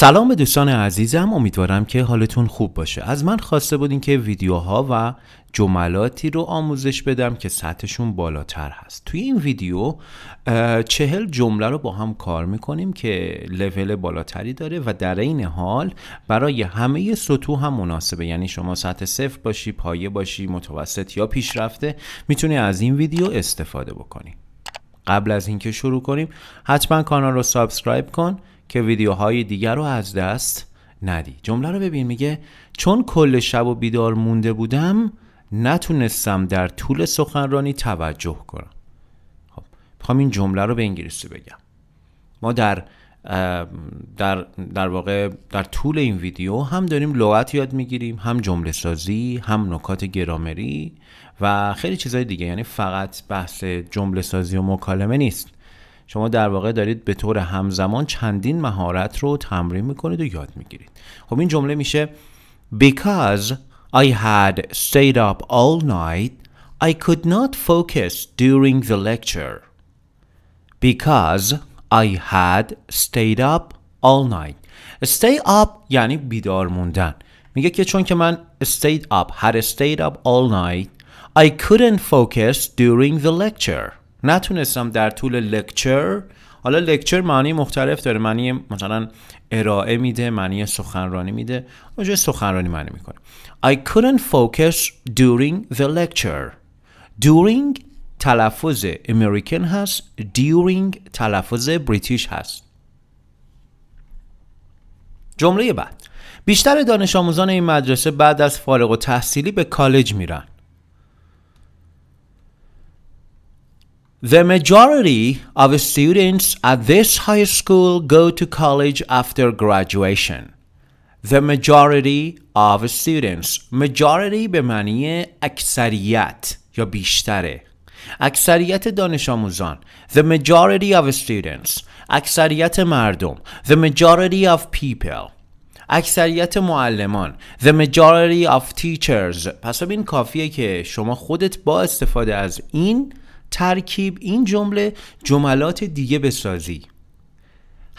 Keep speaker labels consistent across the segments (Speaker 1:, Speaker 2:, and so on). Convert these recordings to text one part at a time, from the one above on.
Speaker 1: سلام به دوستان عزیزم امیدوارم که حالتون خوب باشه از من خواسته بودین که ویدیوها و جملاتی رو آموزش بدم که سطحشون بالاتر هست توی این ویدیو چهل جمله رو با هم کار میکنیم که لول بالاتری داره و در این حال برای همه سطوح هم مناسبه یعنی شما سطح صفر باشی پایه باشی متوسط یا پیشرفته میتونی از این ویدیو استفاده بکنی قبل از اینکه شروع کنیم حتما کانال رو سابسکرایب کن که ویدیوهای دیگر رو از دست ندی جمله رو ببین میگه چون کل شب و بیدار مونده بودم نتونستم در طول سخنرانی توجه کنم خب میخوام این جمله رو به انگلیسی بگم ما در در, در واقع در طول این ویدیو هم داریم لغت یاد میگیریم هم جمله سازی هم نکات گرامری و خیلی چیزهای دیگه یعنی فقط بحث جمله سازی و مکالمه نیست شما در واقع دارید به طور همزمان چندین مهارت رو تمرین میکنید و یاد میگیرید خب این جمله میشه Because I had stayed up all night I could not focus during the lecture Because I had stayed up all night Stay up یعنی بیدار موندن میگه که چون که من stayed up had stayed up all night I couldn't focus during the lecture نتونستم در طول لکچر حالا لکچر معنی مختلف داره معنی مثلا ارائه میده معنی سخنرانی میده اونجا سخنرانی معنی میکنه I couldn't focus during the lecture during تلفظ امریکن هست during تلفظ بریتیش هست جمله بعد بیشتر دانش آموزان این مدرسه بعد از فارغ و تحصیلی به کالج میرن The majority of students at this high school go to college after graduation. The majority of students majority به معنی اکثریت یا بیشتره اکثریت دانش آموزان The majority of students اکثریت مردم The majority of people اکثریت معلمان The majority of teachers پس این کافیه که شما خودت با استفاده از این ترکیب این جمله جملات دیگه بسازی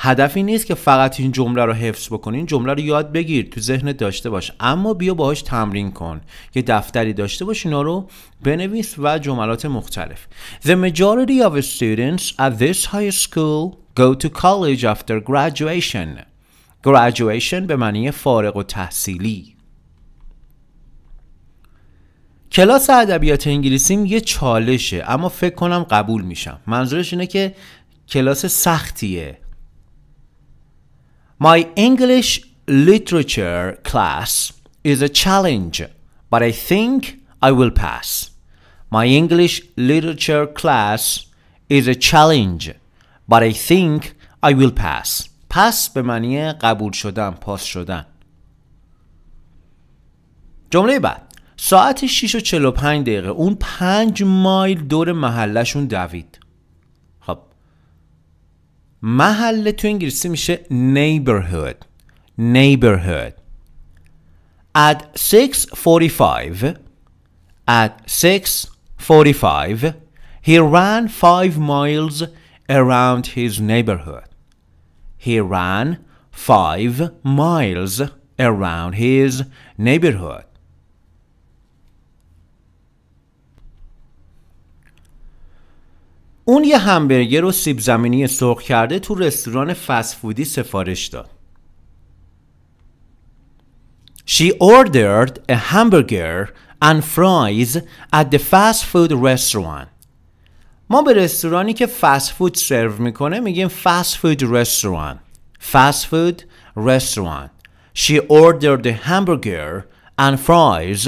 Speaker 1: هدف این نیست که فقط این جمله رو حفظ بکنی این جمله رو یاد بگیر تو ذهنت داشته باش اما بیا باهاش تمرین کن یه دفتری داشته باش اینا رو بنویس و جملات مختلف The majority of students at this high school go to college after graduation Graduation به معنی فارغ و تحصیلی کلاس ادبیات انگلیسیم یه چالشه اما فکر کنم قبول میشم منظورش اینه که کلاس سختیه My English literature class is a challenge but I think I will pass My English literature class is a challenge but I think I will pass پس به معنی قبول شدن پاس شدن جمله بعد ساعت 6 و 45 دقیقه اون 5 مایل دور محلشون دوید خب محله تو انگلیسی میشه neighborhood neighborhood at 6:45 at 6:45 he ran 5 miles around his neighborhood he ran 5 miles around his neighborhood اون یه همبرگر و سیب زمینی سرخ کرده تو رستوران فسفودی سفارش داد. She ordered a hamburger and fries at the fast food restaurant. ما به رستورانی که فست فود سرو میکنه میگیم فست فود رستوران. فست فود رستوران. She ordered a hamburger and fries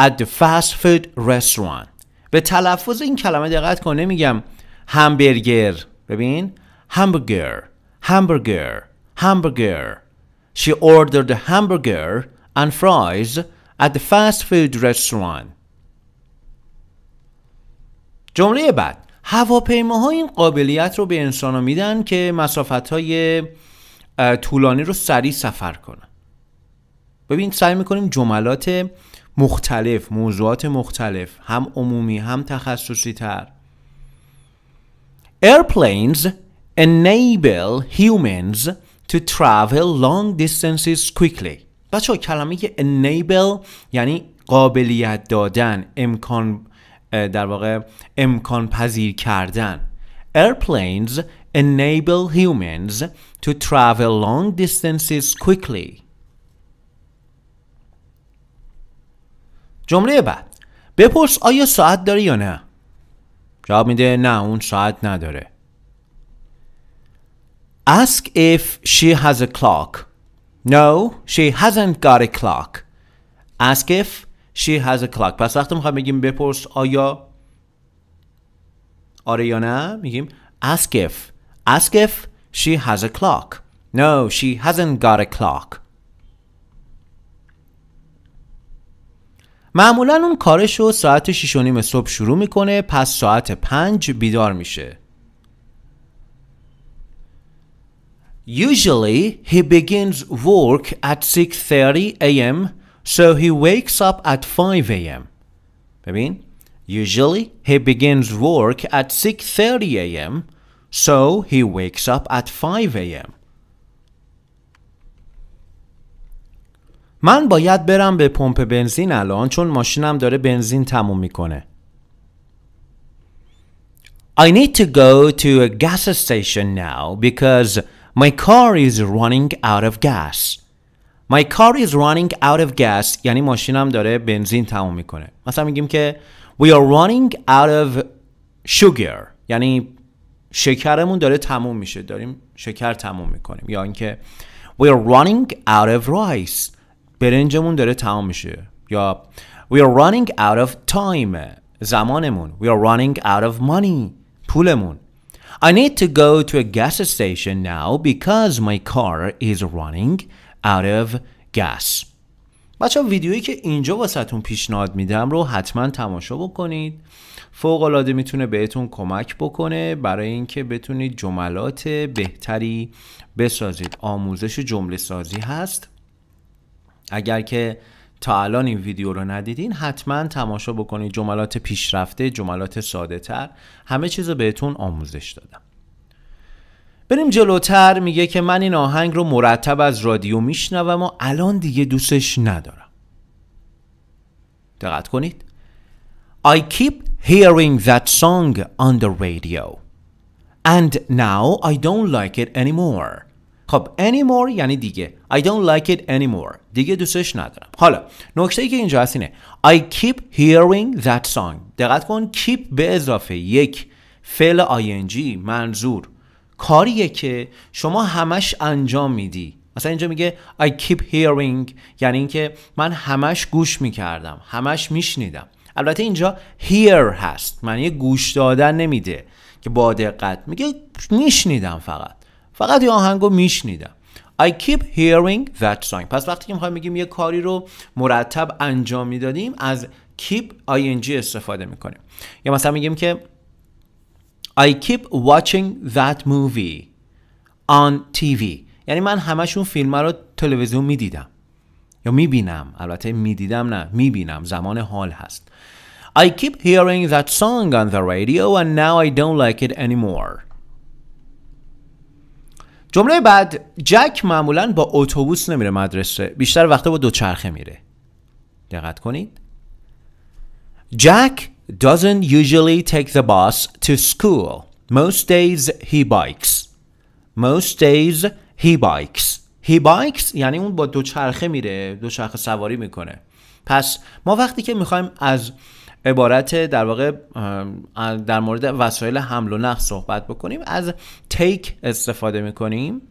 Speaker 1: at the fast food restaurant. به تلفظ این کلمه دقت کنه میگم همبرگر ببین همبرگر همبرگر همبرگر She ordered a hamburger and fries at the fast food restaurant. جمله بعد هواپیماها این قابلیت رو به انسان میدن که مسافت های طولانی رو سریع سفر کنن ببین سعی میکنیم جملات مختلف موضوعات مختلف هم عمومی هم تخصصی تر Airplanes enable humans to travel long distances quickly بچه کلمه که enable یعنی قابلیت دادن امکان در واقع امکان پذیر کردن Airplanes enable humans to travel long distances quickly جمله بعد بپرس آیا ساعت داری یا نه جواب میده نه اون ساعت نداره Ask if she has a clock. No, she hasn't got a clock. Ask if she has a clock. پس وقتی میخوایم بگیم بپرس آیا آره یا نه میگیم ask if. Ask if she has a clock. No, she hasn't got a clock. معمولا اون کارش رو ساعت 6 و نیم صبح شروع میکنه پس ساعت 5 بیدار میشه. Usually he begins work at 6:30 a.m. so he wakes up at 5 a.m. ببین Usually he begins work at 6:30 a.m. so he wakes up at 5 a.m. من باید برم به پمپ بنزین الان چون ماشینم داره بنزین تموم میکنه. I need to go to a gas station now because my car is running out of gas. My car is running out of gas یعنی ماشینم داره بنزین تموم میکنه. مثلا میگیم که We are running out of sugar یعنی شکرمون داره تموم میشه داریم شکر تموم میکنیم یا اینکه We are running out of rice برنجمون داره تمام میشه یا we are running out of time زمانمون we are running out of money پولمون I need to go to a gas station now because my car is running out of gas. بچه ویدیویی که اینجا واسهتون پیشنهاد میدم رو حتما تماشا بکنید. فوق العاده میتونه بهتون کمک بکنه برای اینکه بتونید جملات بهتری بسازید. آموزش جمله سازی هست اگر که تا الان این ویدیو رو ندیدین حتما تماشا بکنید جملات پیشرفته جملات ساده تر همه چیز رو بهتون آموزش دادم بریم جلوتر میگه که من این آهنگ رو مرتب از رادیو میشنوم و الان دیگه دوستش ندارم دقت کنید I keep hearing that song on the radio and now I don't like it anymore خب anymore یعنی دیگه I don't like it anymore دیگه دوستش ندارم حالا نکته ای که اینجا هست اینه I keep hearing that song دقت کن keep به اضافه یک فعل ing منظور کاریه که شما همش انجام میدی مثلا اینجا میگه I keep hearing یعنی اینکه من همش گوش میکردم همش میشنیدم البته اینجا hear هست معنی گوش دادن نمیده که با دقت میگه میشنیدم فقط فقط یه آهنگو میشنیدم I keep hearing that song پس وقتی که میخوایم بگیم یه کاری رو مرتب انجام میدادیم از keep ing استفاده میکنیم یا مثلا میگیم که I keep watching that movie on TV یعنی من همشون فیلم رو تلویزیون میدیدم یا میبینم البته میدیدم نه میبینم زمان حال هست I keep hearing that song on the radio and now I don't like it anymore جمله بعد جک معمولا با اتوبوس نمیره مدرسه بیشتر وقتا با دوچرخه میره دقت کنید جک doesn't usually take the bus to school. Most days he bikes. Most days he bikes. He bikes یعنی اون با دوچرخه میره دوچرخه سواری میکنه پس ما وقتی که میخوایم از عبارت در واقع در مورد وسایل حمل و نقل صحبت بکنیم از تیک استفاده میکنیم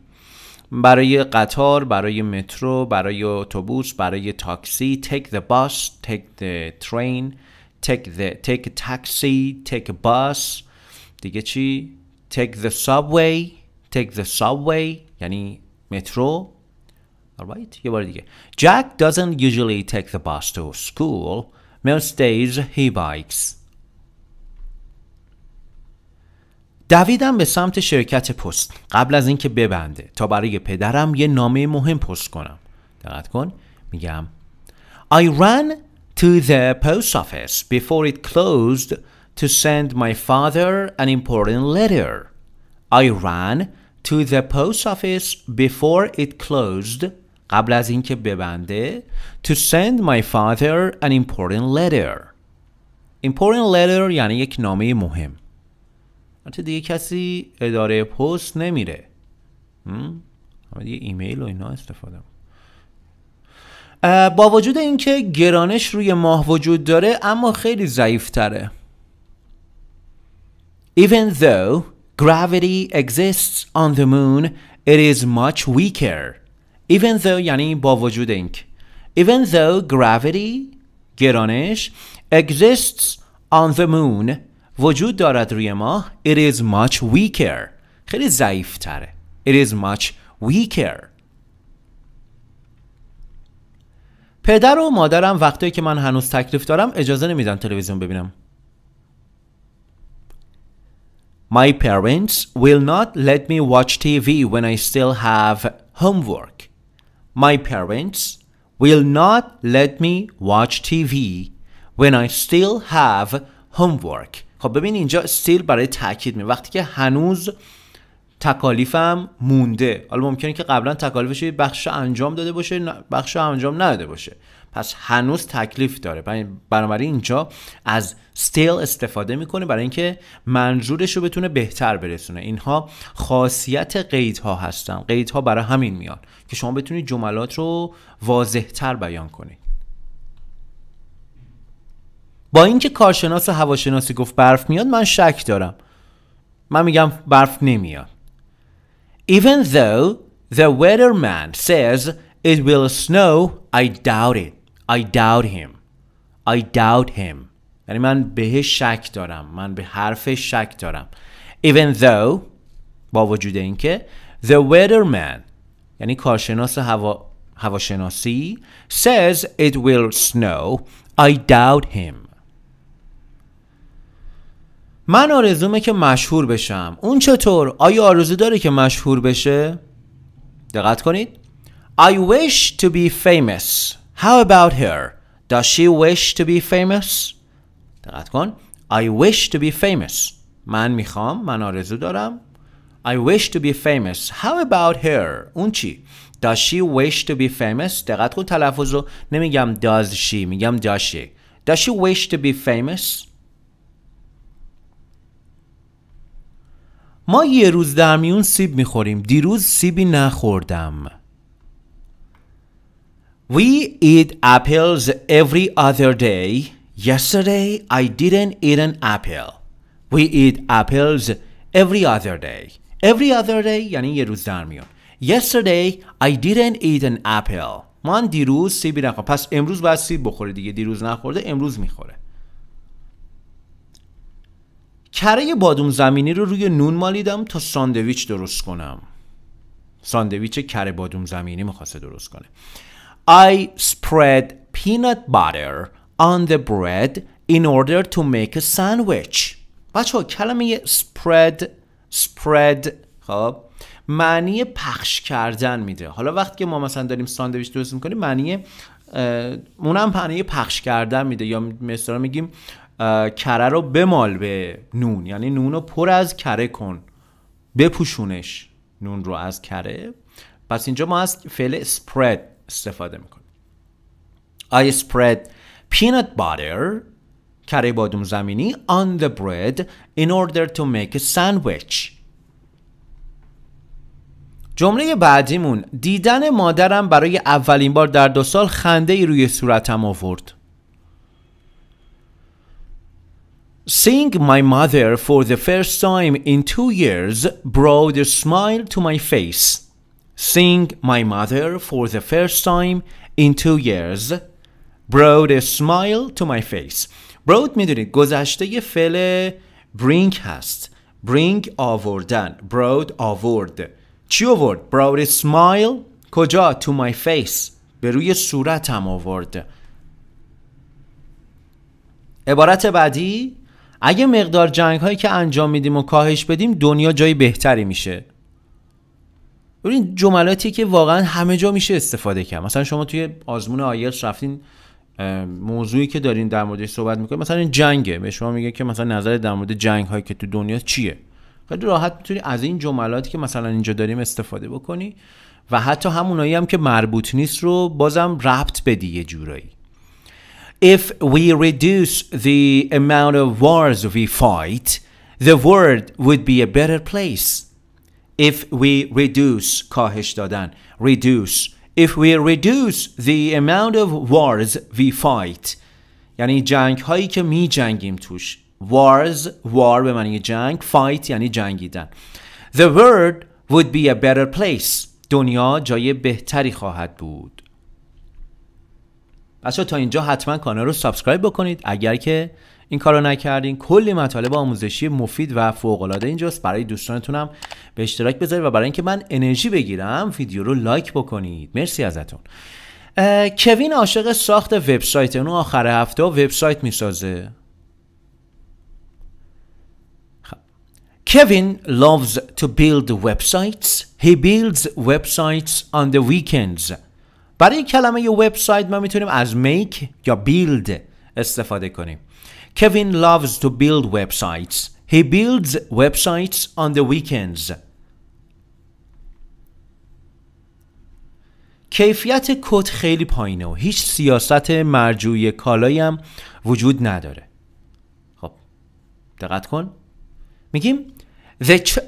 Speaker 1: برای قطار برای مترو برای اتوبوس برای تاکسی take the bus take the train take the take a taxi take a bus دیگه چی take the subway take the subway یعنی مترو alright یه بار دیگه Jack doesn't usually take the bus to school he bikes. دویدم به سمت شرکت پست قبل از اینکه ببنده تا برای پدرم یه نامه مهم پست کنم دقت کن میگم I ran to the post office before it closed to send my father an important letter I ran to the post office before it closed قبل از اینکه ببنده to send my father an important letter important letter یعنی یک نامه مهم حتی دیگه کسی اداره پست نمیره همه دیگه ایمیل و اینا استفاده با وجود اینکه گرانش روی ماه وجود داره اما خیلی ضعیف تره Even though gravity exists on the moon, it is much weaker. even though یعنی با وجود اینک. even though gravity گرانش exists on the moon وجود دارد روی ماه it is much weaker خیلی ضعیف تره it is much weaker پدر و مادرم وقتی که من هنوز تکلیف دارم اجازه نمیدن تلویزیون ببینم My parents will not let me watch TV when I still have homework My parents will not let me watch TV when I still have homework. خب ببین اینجا still برای تاکید می وقتی که هنوز تکالیفم مونده حالا ممکنه که قبلا تکالیفش بخش انجام داده باشه بخش انجام نداده باشه پس هنوز تکلیف داره بنابراین اینجا از still استفاده میکنه برای اینکه منظورش رو بتونه بهتر برسونه اینها خاصیت قیدها هستن قیدها برای همین میان که شما بتونید جملات رو واضحتر بیان کنید با اینکه کارشناس و هواشناسی گفت برف میاد من شک دارم من میگم برف نمیاد Even though the weatherman says it will snow I doubt it I doubt him I doubt him یعنی من بهش شک دارم من به حرفش شک دارم Even though با وجود اینکه The weatherman یعنی کارشناس هوا هواشناسی says it will snow I doubt him من آرزومه که مشهور بشم اون چطور؟ آیا آرزو داره که مشهور بشه؟ دقت کنید I wish to be famous How about her? Does she wish to be famous? دقت کن I wish to be famous من میخوام من آرزو دارم I wish to be famous How about her? اون چی؟ Does she wish to be famous? دقت کن تلفظ رو نمیگم does she میگم does she Does she wish to be famous? ما یه روز در میون سیب میخوریم دیروز سیبی نخوردم We eat apples every other day. Yesterday I didn't eat an apple. We eat apples every other day. Every other day یعنی یه روز در میون. Yesterday I didn't eat an apple. من دیروز سیبی نخورم. پس امروز باید سیب بخوره دیگه. دیروز نخورده امروز میخوره. کره بادوم زمینی رو روی نون مالیدم تا ساندویچ درست کنم. ساندویچ کره بادوم زمینی میخواسته درست کنه. I spread peanut butter on the bread in order to make a sandwich بچه ها کلمه spread spread خب معنی پخش کردن میده حالا وقتی که ما مثلا داریم ساندویچ درست میکنیم معنی اونم معنی پخش کردن میده یا مثلا میگیم کره رو بمال به نون یعنی نون رو پر از کره کن بپوشونش نون رو از کره پس اینجا ما از فعل spread استفاده میکنیم I spread peanut butter کره بادوم زمینی on the bread in order to make a sandwich جمله بعدیمون دیدن مادرم برای اولین بار در دو سال خنده ای روی صورتم آورد Seeing my mother for the first time in two years brought a smile to my face seeing my mother for the first time in two years brought a smile to my face brought میدونید گذشته یه فعل bring هست bring آوردن brought آورد چی آورد brought a smile کجا to my face به روی صورتم آورد عبارت بعدی اگه مقدار جنگ هایی که انجام میدیم و کاهش بدیم دنیا جای بهتری میشه ببین جملاتی که واقعا همه جا میشه استفاده کرد مثلا شما توی آزمون آیلتس رفتین موضوعی که دارین در موردش صحبت میکنید مثلا این جنگه به شما میگه که مثلا نظر در مورد جنگ هایی که تو دنیا چیه خیلی راحت میتونی از این جملاتی که مثلا اینجا داریم استفاده بکنی و حتی همونایی هم که مربوط نیست رو بازم ربط بدی یه جورایی If we reduce the amount of wars we fight, the world would be a better place. if we reduce کاهش دادن reduce if we reduce the amount of wars we fight یعنی جنگ هایی که می جنگیم توش wars war به معنی جنگ fight یعنی جنگیدن the world would be a better place دنیا جای بهتری خواهد بود بچه تا اینجا حتما کانال رو سابسکرایب بکنید اگر که این کارو نکردین کلی مطالب آموزشی مفید و فوق العاده اینجاست برای دوستانتونم به اشتراک بذارید و برای اینکه من انرژی بگیرم ویدیو رو لایک بکنید مرسی ازتون کوین عاشق ساخت وبسایت اون آخر هفته وبسایت میسازه Kevin خب. loves to build websites. He builds websites on the weekends. برای کلمه وبسایت ما میتونیم از make یا build استفاده کنیم. Kevin loves to build websites. He builds websites on the weekends. کیفیت کد خیلی پایینه و هیچ سیاست مرجوی کالایی هم وجود نداره خب دقت کن میگیم the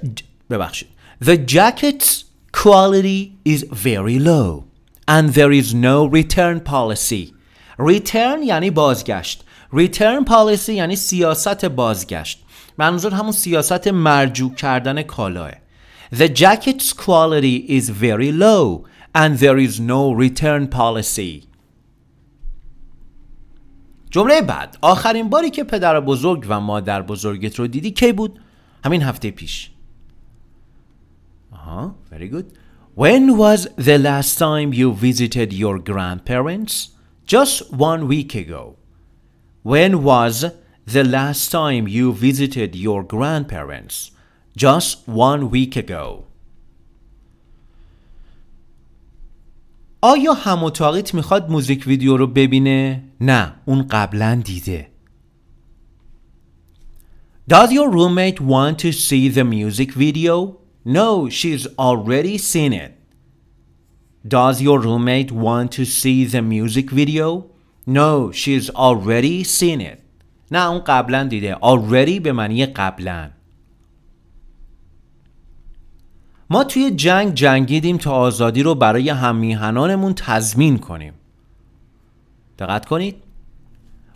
Speaker 1: ببخشید the jacket's quality is very low and there is no return policy return یعنی بازگشت ریترن پالیسی یعنی سیاست بازگشت منظور همون سیاست مرجوع کردن کالاه The jacket's quality is very low and there is no return policy جمله بعد آخرین باری که پدر بزرگ و مادر بزرگت رو دیدی کی بود؟ همین هفته پیش آها very good When was the last time you visited your grandparents? Just one week ago When was the last time you visited your grandparents? Just one week ago. آیا هم اتاقیت میخواد موزیک ویدیو رو ببینه؟ نه، اون قبلا دیده. Does your roommate want to see the music video? No, she's already seen it. Does your roommate want to see the music video? No, she's already seen it. نه اون قبلا دیده. Already به معنی قبلا. ما توی جنگ جنگیدیم تا آزادی رو برای همیهنانمون تضمین کنیم. دقت کنید.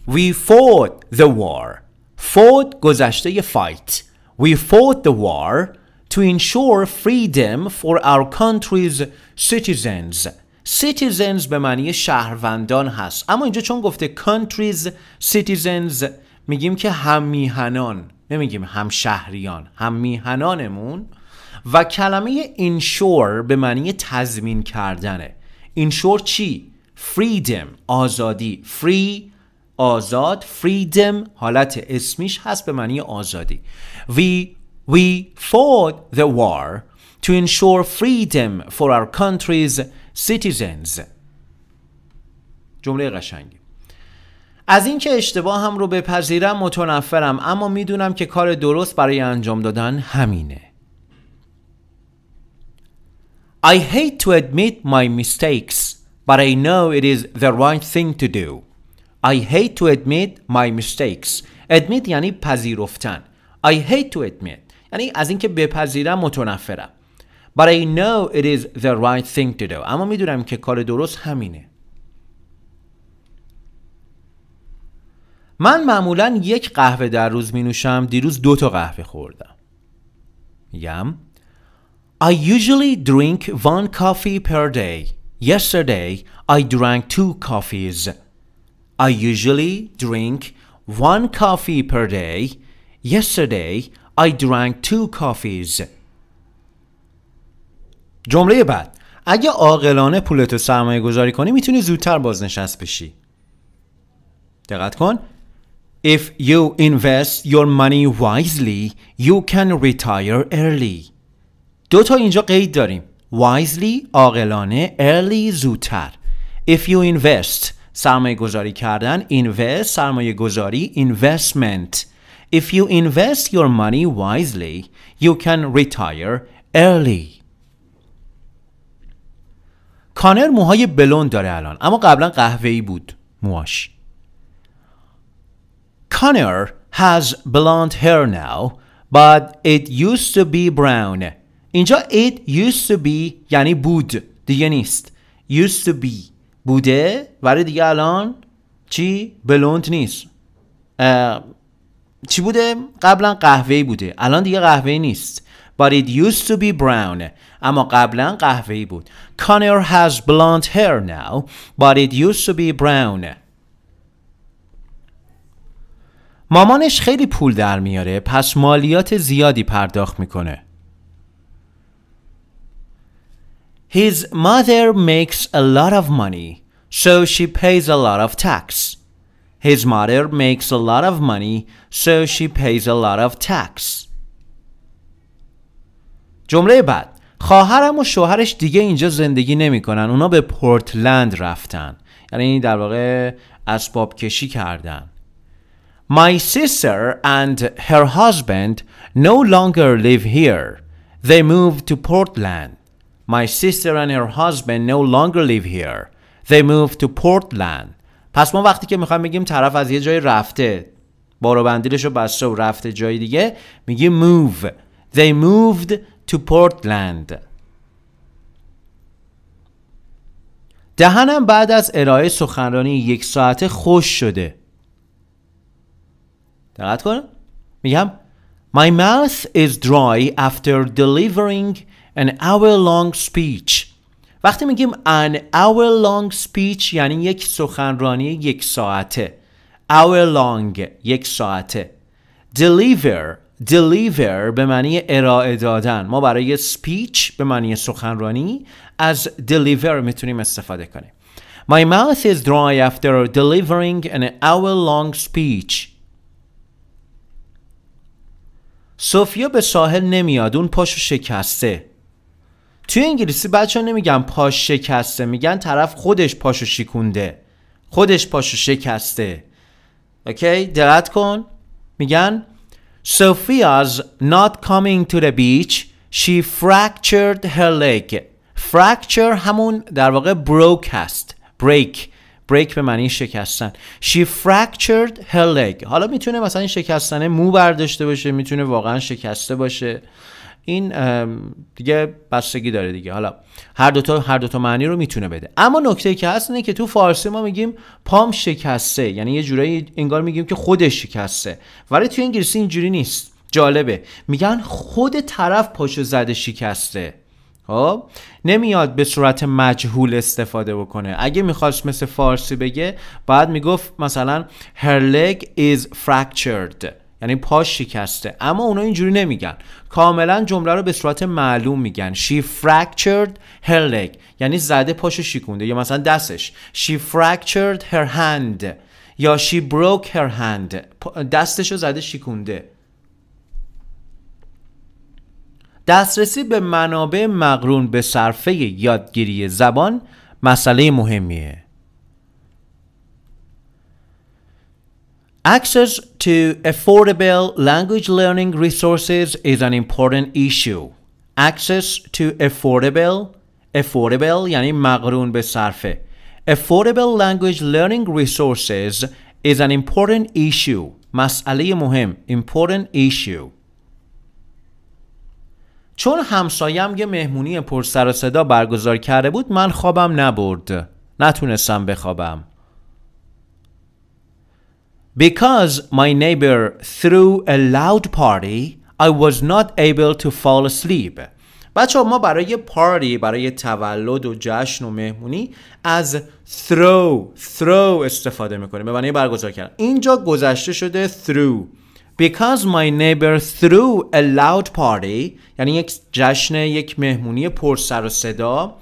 Speaker 1: We fought the war. Fought گذشته fight. We fought the war to ensure freedom for our country's citizens. سیتیزنز به معنی شهروندان هست اما اینجا چون گفته countries سیتیزنز میگیم که هممیهنان نمیگیم همشهریان هممیهنانمون و کلمه اینشور به معنی تضمین کردنه اینشور چی؟ فریدم آزادی فری آزاد فریدم حالت اسمیش هست به معنی آزادی We, we fought the war to ensure freedom for our countries citizens جمله قشنگی از اینکه اشتباه هم رو بپذیرم متنفرم اما میدونم که کار درست برای انجام دادن همینه I hate to admit my mistakes but I know it is the right thing to do I hate to admit my mistakes admit یعنی پذیرفتن I hate to admit یعنی از اینکه بپذیرم متنفرم But I know it is the right thing to do. اما میدونم که کار درست همینه. من معمولا یک قهوه در روز می نوشم دیروز دو تا قهوه خوردم. I usually drink one coffee per day. Yesterday I drank two coffees. I usually drink one coffee per day. Yesterday I drank two coffees. جمله بعد اگه عاقلانه پولتو سرمایه گذاری کنی میتونی زودتر بازنشست بشی دقت کن If you invest your money wisely you can retire early دو تا اینجا قید داریم wisely عاقلانه early زودتر If you invest سرمایه گذاری کردن invest سرمایه گذاری investment If you invest your money wisely you can retire early کانر موهای بلوند داره الان اما قبلا قهوه‌ای بود موهاش کانر has blonde hair now, but it used to be brown. اینجا it used to be یعنی بود دیگه نیست. used to be بوده ولی دیگه الان چی بلوند نیست. چی بوده؟ قبلا قهوه‌ای بوده. الان دیگه قهوه‌ای نیست. But it used to be brown. اما قبلا ای بود کانر has blonde hair now but it used to be brown مامانش خیلی پول در میاره پس مالیات زیادی پرداخت میکنه His mother makes a lot of money so she pays a lot of tax His mother makes a lot of money, so she pays a lot of tax. جمله بعد خواهرم و شوهرش دیگه اینجا زندگی نمیکنن اونا به پورتلند رفتن یعنی در واقع اسباب کشی کردن My sister and her husband no longer live here. They moved to Portland. My sister and her husband no longer live here. They moved to Portland. پس ما وقتی که میخوایم بگیم طرف از یه جای رفته بارو بندیلش رو بسته و رفته جای دیگه میگیم move. They moved to Portland دهنم بعد از ارائه سخنرانی یک ساعته خوش شده دقت کن میگم My mouth is dry after delivering an hour long speech وقتی میگیم an hour long speech یعنی یک سخنرانی یک ساعته hour long یک ساعته deliver deliver به معنی ارائه دادن ما برای speech به معنی سخنرانی از deliver میتونیم استفاده کنیم My mouth is dry after delivering an hour long speech سوفیا به ساحل نمیاد اون پاشو شکسته توی انگلیسی بچه ها نمیگن پاش شکسته میگن طرف خودش پاشو شکونده خودش پاشو شکسته اوکی دقت کن میگن Sophia's not coming to the beach. She fractured her leg. Fracture همون در واقع broke هست. Break. break به معنی شکستن she fractured her leg حالا میتونه مثلا این شکستن مو برداشته باشه میتونه واقعا شکسته باشه این دیگه بستگی داره دیگه حالا هر دوتا هر دوتا معنی رو میتونه بده اما نکته که هست اینه که تو فارسی ما میگیم پام شکسته یعنی یه جورایی انگار میگیم که خودش شکسته ولی تو انگلیسی اینجوری نیست جالبه میگن خود طرف پاشو زده شکسته خب نمیاد به صورت مجهول استفاده بکنه اگه میخواست مثل فارسی بگه باید میگفت مثلا هر لگ is fractured یعنی پاش شکسته اما اونا اینجوری نمیگن کاملا جمله رو به صورت معلوم میگن she fractured her leg یعنی زده پاشو شکونده یا مثلا دستش she fractured her hand یا she broke her hand دستشو زده شکونده دسترسی به منابع مقرون به صرفه یادگیری زبان مسئله مهمیه Access to affordable language learning resources is an important issue. Access to affordable affordable یعنی مقرون به صرفه Affordable language learning resources is an important issue. مسئله مهم important issue. چون همسایم یه مهمونی پر سر و صدا برگزار کرده بود من خوابم نبرد. نتونستم بخوابم. Because my neighbor threw a loud party, I was not able to fall asleep. بچه ما برای پاری برای تولد و جشن و مهمونی از throw throw استفاده میکنیم به معنی برگزار کردن اینجا گذشته شده through Because my neighbor threw a loud party یعنی یک جشن یک مهمونی پر سر و صدا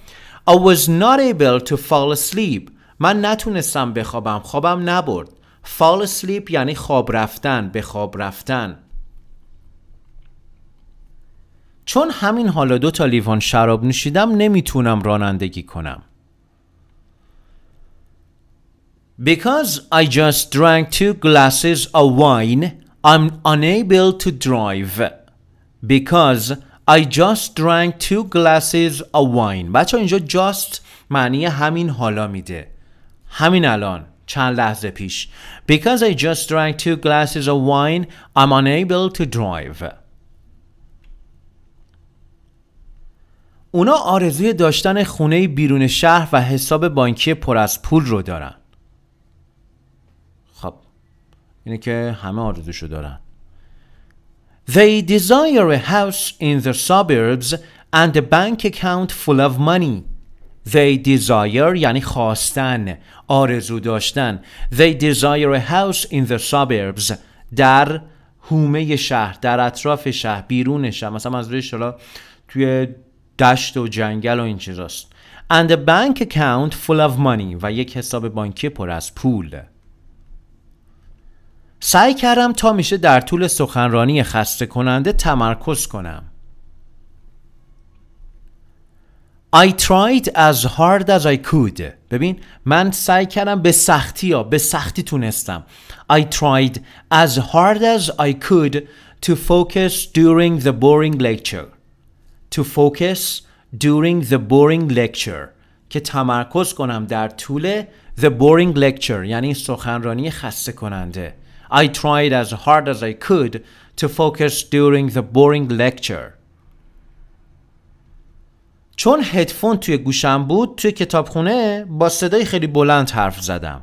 Speaker 1: I was not able to fall asleep من نتونستم بخوابم خوابم نبرد fall asleep یعنی خواب رفتن به خواب رفتن چون همین حالا دو تا لیوان شراب نوشیدم نمیتونم رانندگی کنم Because I just drank two glasses of wine, I'm unable to drive. Because I just drank two glasses of wine. بچه اینجا just معنی همین حالا میده. همین الان. چند لحظه پیش Because I just drank two glasses of wine I'm unable to drive اونا آرزوی داشتن خونه بیرون شهر و حساب بانکی پر از پول رو دارن خب اینه که همه آرزوشو دارن They desire a house in the suburbs and a bank account full of money They desire یعنی خواستن آرزو داشتن They desire a house in the suburbs در هومه شهر در اطراف شهر بیرون شهر مثلا منظورش حالا توی دشت و جنگل و این چیزاست And a bank account full of money و یک حساب بانکی پر از پول سعی کردم تا میشه در طول سخنرانی خسته کننده تمرکز کنم I tried as hard as I could ببین من سعی کردم به سختی ها به سختی تونستم I tried as hard as I could to focus during the boring lecture to focus during the boring lecture که تمرکز کنم در طول the boring lecture یعنی سخنرانی خسته کننده I tried as hard as I could to focus during the boring lecture چون هدفون توی گوشم بود توی کتابخونه با صدای خیلی بلند حرف زدم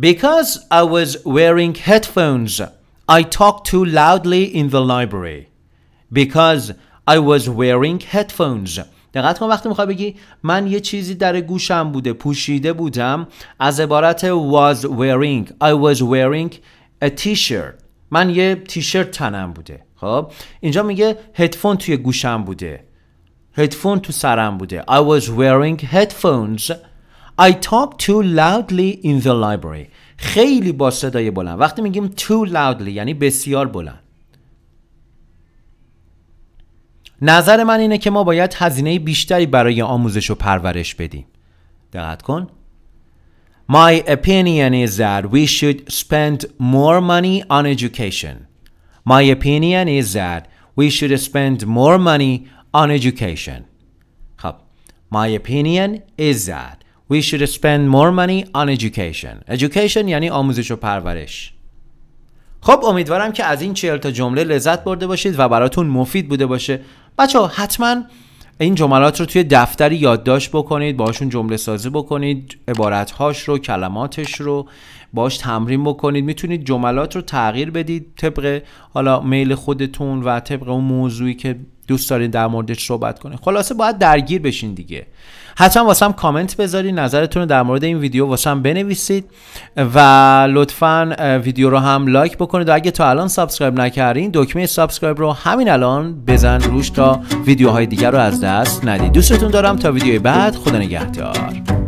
Speaker 1: Because I was wearing headphones I talked too loudly in the library Because I was wearing headphones دقت وقتی میخوای بگی من یه چیزی در گوشم بوده پوشیده بودم از عبارت was wearing I was wearing a t-shirt من یه تیشرت تنم بوده خب اینجا میگه هدفون توی گوشم بوده هدفون تو سرم بوده I was wearing headphones I talked too loudly in the library خیلی با صدای بلند وقتی میگیم too loudly یعنی بسیار بلند نظر من اینه که ما باید هزینه بیشتری برای آموزش و پرورش بدیم دقت کن My opinion is that we should spend more money on education. My opinion is that we should spend more money on education. My opinion is that we should spend more money on education. Education یعنی آموزش و پرورش. خب امیدوارم که از این 40 تا جمله لذت برده باشید و براتون مفید بوده باشه. بچه حتما این جملات رو توی دفتری یادداشت بکنید باشون جمله سازی بکنید عبارت هاش رو کلماتش رو باش تمرین بکنید میتونید جملات رو تغییر بدید طبق حالا میل خودتون و طبق اون موضوعی که دوست دارین در موردش صحبت کنین خلاصه باید درگیر بشین دیگه حتما واسم کامنت بذارین نظرتون رو در مورد این ویدیو واسم بنویسید و لطفا ویدیو رو هم لایک بکنید و اگه تا الان سابسکرایب نکردین دکمه سابسکرایب رو همین الان بزن روش تا ویدیوهای دیگر رو از دست ندید دوستتون دارم تا ویدیوی بعد خدا نگهدار